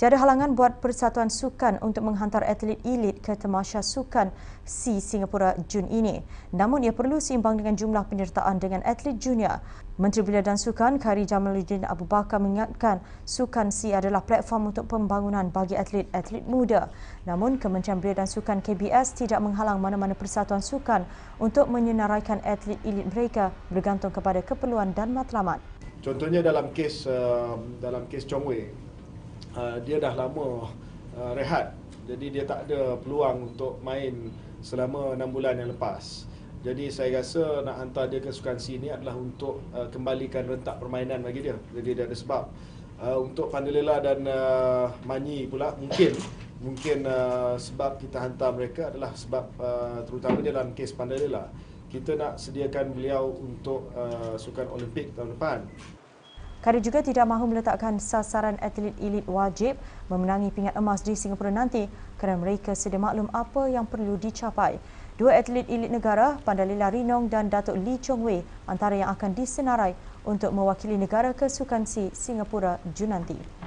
Tiada halangan buat Persatuan Sukan untuk menghantar atlet elit ke Temasha Sukan C Singapura Jun ini. Namun ia perlu seimbang dengan jumlah penyertaan dengan atlet junior. Menteri Belia dan Sukan Khairi Jamaluddin Abu Bakar mengingatkan Sukan C adalah platform untuk pembangunan bagi atlet-atlet muda. Namun Kementerian Belia dan Sukan KBS tidak menghalang mana-mana Persatuan Sukan untuk menyenaraikan atlet elit mereka bergantung kepada keperluan dan matlamat. Contohnya dalam kes uh, dalam kes Chong Wei Ah, dia dah lama uh, rehat. Jadi dia tak ada peluang untuk main selama 6 bulan yang lepas. Jadi saya rasa nak hantar dia ke sukan sini adalah untuk uh, kembalikan rentak permainan bagi dia. Jadi dia ada sebab. Uh, untuk Pandelela dan uh, Manyi pula mungkin mungkin uh, sebab kita hantar mereka adalah sebab uh, terutama dalam kes Pandelela kita nak sediakan beliau untuk uh, sukan Olimpik tahun depan Kari juga tidak mahu meletakkan sasaran atlet elit wajib memenangi pingat emas di Singapura nanti kerana mereka sedia maklum apa yang perlu dicapai. Dua atlet elit negara, Pandalila Rinong dan Datuk Lee Chong Wei antara yang akan disenarai untuk mewakili negara kesukan si Singapura Jun nanti.